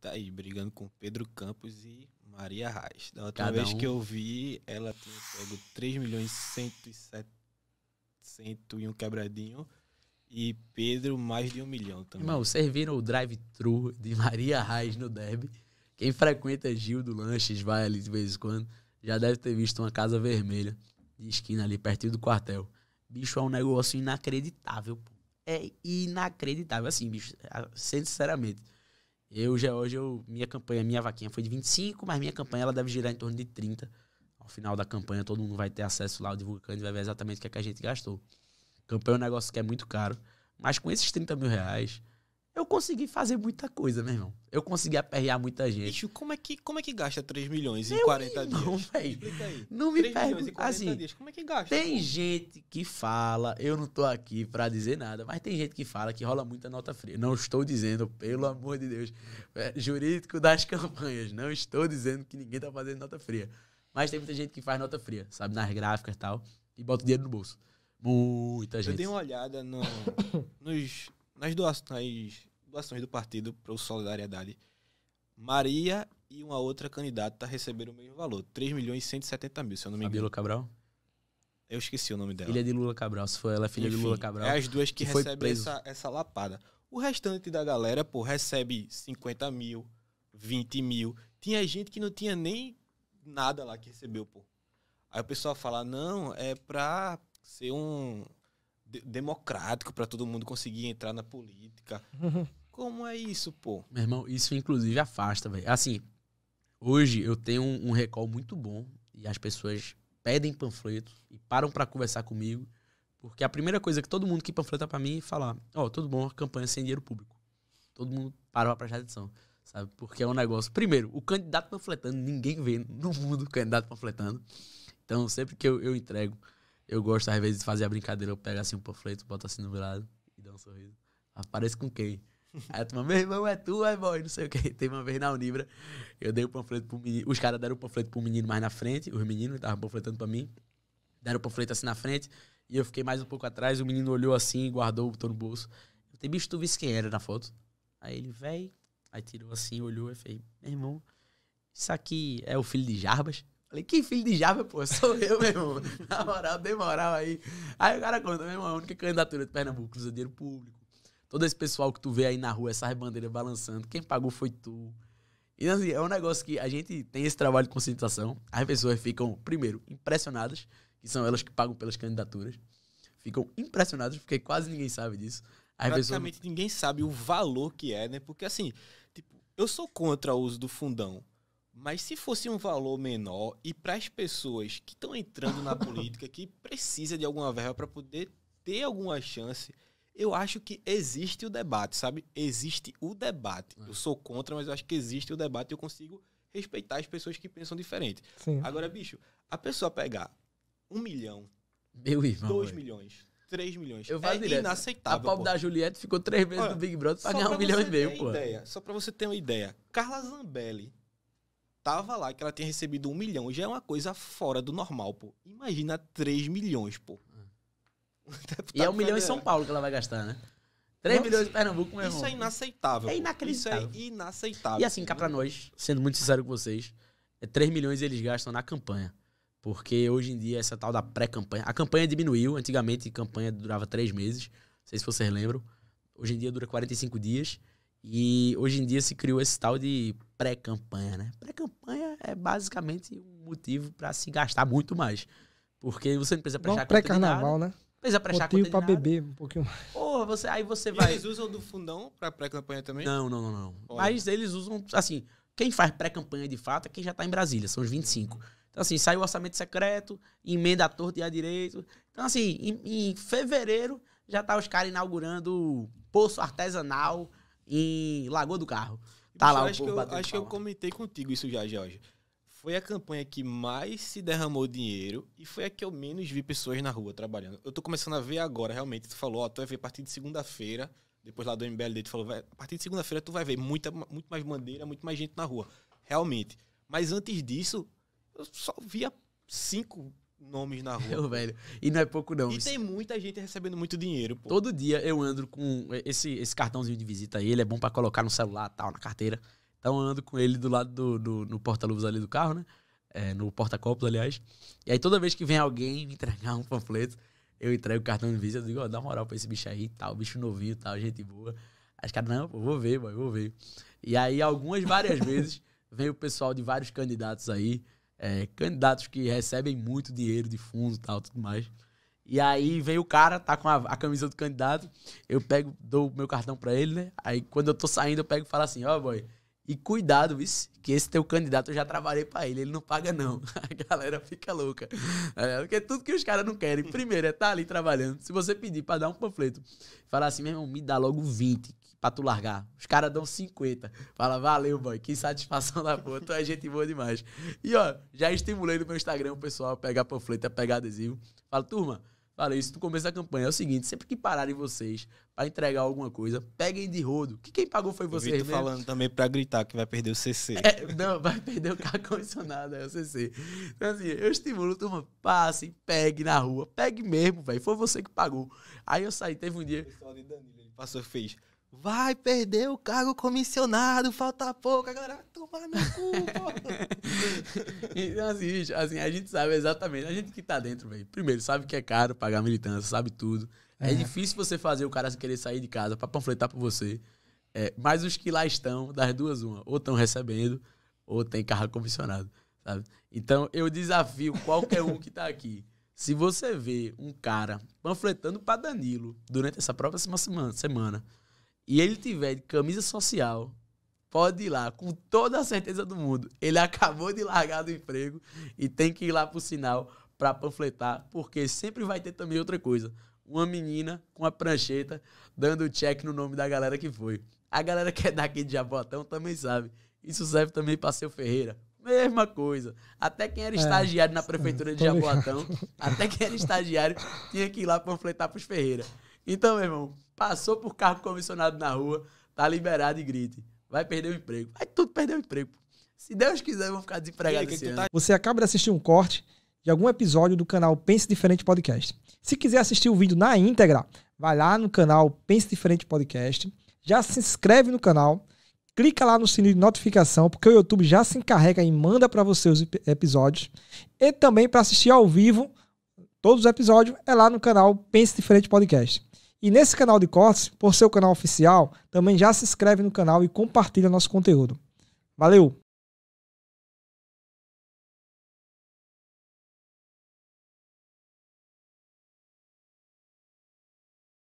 tá aí brigando com Pedro Campos e Maria Reis. Da outra Cada vez um. que eu vi, ela tinha pego 3 milhões e 101 quebradinho. E Pedro, mais de um milhão também. Irmão, vocês viram o drive-thru de Maria Reis no Derby? Quem frequenta Gil do Lanches, vai ali de vez em quando, já deve ter visto uma casa vermelha de esquina ali, pertinho do quartel. Bicho, é um negócio inacreditável, pô. É inacreditável. Assim, bicho, sinceramente eu já hoje, eu, minha campanha, minha vaquinha foi de 25, mas minha campanha ela deve girar em torno de 30. Ao final da campanha, todo mundo vai ter acesso lá ao Divulgando e vai ver exatamente o que, é que a gente gastou. Campanha é um negócio que é muito caro, mas com esses 30 mil reais, eu consegui fazer muita coisa, meu irmão. Eu consegui aperrear muita gente. Bicho, como é que, como é que gasta 3 milhões em eu 40 irmão, dias? Véio, Explica aí. Não me pergunte. Assim, dias. como é que gasta? Tem pô? gente que fala, eu não tô aqui para dizer nada, mas tem gente que fala que rola muita nota fria. Não estou dizendo, pelo amor de Deus, é, jurídico das campanhas, não estou dizendo que ninguém tá fazendo nota fria. Mas tem muita gente que faz nota fria, sabe, nas gráficas e tal, e bota o dinheiro no bolso. Muita gente. Eu dei uma olhada no, nos nas doações, doações do partido para o Solidariedade, Maria e uma outra candidata receberam o mesmo valor, 3 milhões e 170 mil, se eu não me engano. Fabíola Cabral? Eu esqueci o nome dela. Filha de Lula Cabral, se for ela é filha Enfim, de Lula Cabral. É as duas que, que recebem essa, essa lapada. O restante da galera, pô, recebe 50 mil, 20 mil. Tinha gente que não tinha nem nada lá que recebeu, pô. Aí o pessoal fala, não, é pra ser um, de democrático para todo mundo conseguir entrar na política. Como é isso, pô? Meu irmão, isso inclusive afasta, velho. Assim, hoje eu tenho um, um recall muito bom e as pessoas pedem panfleto e param para conversar comigo, porque a primeira coisa que todo mundo que panfleta para mim é falar: Ó, oh, tudo bom, a campanha sem dinheiro público. Todo mundo para pra prestar atenção, sabe? Porque é um negócio. Primeiro, o candidato panfletando, ninguém vê no mundo o candidato panfletando. Então, sempre que eu, eu entrego eu gosto, às vezes, de fazer a brincadeira. Eu pego assim um panfleto, boto assim no meu lado e dou um sorriso. Aparece ah, com quem? Aí tu turma, meu irmão, é tu, é boy, não sei o que. Tem uma vez na Unibra, eu dei o panfleto pro menino. Os caras deram o panfleto pro menino mais na frente, os meninos estavam panfletando pra mim. Deram o panfleto assim na frente, e eu fiquei mais um pouco atrás. O menino olhou assim, guardou, botou no bolso. Eu falei, bicho, tu visse quem era na foto? Aí ele, véi. Aí tirou assim, olhou e fez, meu irmão, isso aqui é o filho de Jarbas? Falei, que filho de Java, pô, sou eu, meu irmão. Na moral, dei moral aí. Aí o cara conta, meu irmão, a única candidatura de Pernambuco, usa dinheiro público. Todo esse pessoal que tu vê aí na rua, essas bandeiras balançando, quem pagou foi tu. E assim, é um negócio que a gente tem esse trabalho de conscientização. As pessoas ficam, primeiro, impressionadas, que são elas que pagam pelas candidaturas. Ficam impressionadas, porque quase ninguém sabe disso. As Praticamente pessoas... ninguém sabe o valor que é, né? Porque assim, tipo, eu sou contra o uso do fundão. Mas se fosse um valor menor e para as pessoas que estão entrando na política, que precisa de alguma verba para poder ter alguma chance, eu acho que existe o debate, sabe? Existe o debate. É. Eu sou contra, mas eu acho que existe o debate e eu consigo respeitar as pessoas que pensam diferente. Sim. Agora, bicho, a pessoa pegar um milhão, Meu irmão, dois milhões, 3 milhões. Eu é direto. inaceitável. A pobre da Juliette ficou três vezes no Big Brother pra ganhar um milhão e meio, pô. só pra você ter uma ideia, Carla Zambelli tava lá que ela tinha recebido um milhão. Já é uma coisa fora do normal, pô. Imagina 3 milhões, pô. E é um milhão em São Paulo que ela vai gastar, né? 3 Não, milhões em Pernambuco, meu Isso é inaceitável. É inacreditável. Isso é inaceitável. E assim, cá pra nós, sendo muito sincero com vocês, é 3 milhões eles gastam na campanha. Porque hoje em dia, essa tal da pré-campanha. A campanha diminuiu. Antigamente, a campanha durava 3 meses. Não sei se vocês lembram. Hoje em dia, dura 45 dias. E hoje em dia se criou esse tal de pré-campanha, né? Pré-campanha é basicamente um motivo para se gastar muito mais. Porque você não precisa prestar Bom, pré-carnaval, né? Precisa prestar motivo para beber um pouquinho mais. Porra, você, aí você vai... E eles usam do fundão para pré-campanha também? Não, não, não. não. Mas eles usam, assim, quem faz pré-campanha de fato é quem já está em Brasília, são os 25. Então, assim, sai o orçamento secreto, emenda a torta e a direito. Então, assim, em, em fevereiro já tá os caras inaugurando poço artesanal em Lagoa do Carro. Tá lá acho o povo que eu, Acho palma. que eu comentei contigo isso já, Jorge. Foi a campanha que mais se derramou dinheiro e foi a que eu menos vi pessoas na rua trabalhando. Eu tô começando a ver agora, realmente. Tu falou, ó, tu vai ver a partir de segunda-feira, depois lá do MBLD, tu falou, a partir de segunda-feira tu vai ver muita, muito mais bandeira, muito mais gente na rua. Realmente. Mas antes disso, eu só via cinco nomes na rua. velho. E não é pouco, não. E tem muita gente recebendo muito dinheiro, pô. Todo dia eu ando com esse, esse cartãozinho de visita aí, ele é bom para colocar no celular tal, na carteira. Então eu ando com ele do lado do, do no porta-luvas ali do carro, né? É, no porta-copos, aliás. E aí toda vez que vem alguém me entregar um panfleto, eu entrego o cartão de visita, eu digo, ó, oh, dá moral pra esse bicho aí, tal, bicho novinho, tal, gente boa. Aí os caras, não, pô, vou ver, mano, vou ver. E aí algumas, várias vezes, vem o pessoal de vários candidatos aí, é, candidatos que recebem muito dinheiro de fundo e tal, tudo mais. E aí vem o cara, tá com a, a camisa do candidato, eu pego, dou meu cartão para ele, né? Aí quando eu tô saindo, eu pego e falo assim, ó, oh, boy, e cuidado, isso que esse teu candidato eu já trabalhei para ele, ele não paga não. A galera fica louca. É, porque é tudo que os caras não querem, primeiro, é estar tá ali trabalhando. Se você pedir para dar um panfleto, falar assim, meu irmão, me dá logo 20, pra tu largar. Os caras dão 50. Fala, valeu, boy, que satisfação da porra, tu é gente boa demais. E ó, já estimulei no meu Instagram o pessoal a pegar panfleto, a pegar adesivo. Fala, turma, falei isso no começo da campanha. É o seguinte, sempre que pararem vocês para entregar alguma coisa, peguem de rodo. Que quem pagou foi vocês mesmo. Né? falando também para gritar que vai perder o CC. É, não, vai perder o carro condicionado, é o CC. Então assim, eu estimulo, turma, passe, pegue na rua, pegue mesmo, velho. Foi você que pagou. Aí eu saí, teve um dia... O pessoal de Danilo, ele passou fez... Vai perder o cargo comissionado, falta pouco, a galera vai tomar no cu, Então, assim, assim, a gente sabe exatamente, a gente que tá dentro, velho. Primeiro, sabe que é caro pagar militância, sabe tudo. É, é difícil você fazer o cara querer sair de casa para panfletar por você. É, mas os que lá estão, das duas, uma, ou estão recebendo, ou tem carro comissionado, sabe? Então, eu desafio qualquer um que tá aqui. Se você vê um cara panfletando para Danilo durante essa próxima semana e ele tiver de camisa social, pode ir lá, com toda a certeza do mundo. Ele acabou de largar do emprego e tem que ir lá pro sinal para panfletar, porque sempre vai ter também outra coisa. Uma menina com a prancheta dando check no nome da galera que foi. A galera que é daqui de Jabotão também sabe. Isso serve também para seu Ferreira. Mesma coisa. Até quem era é. estagiário na prefeitura de Jaboatão, até quem era estagiário, tinha que ir lá panfletar pros Ferreira. Então, meu irmão, passou por carro comissionado na rua, tá liberado e grite. Vai perder o emprego. Vai tudo perder o emprego. Se Deus quiser, vão ficar desempregado esse ano. Tá- você acaba de assistir um corte de algum episódio do canal Pense Diferente Podcast. Se quiser assistir o vídeo na íntegra, vai lá no canal Pense Diferente Podcast, já se inscreve no canal, clica lá no sininho de notificação, porque o YouTube já se encarrega e manda para você os episódios. E também para assistir ao vivo Todos os episódios é lá no canal Pense Diferente Podcast. E nesse canal de cortes, por ser o canal oficial, também já se inscreve no canal e compartilha nosso conteúdo. Valeu!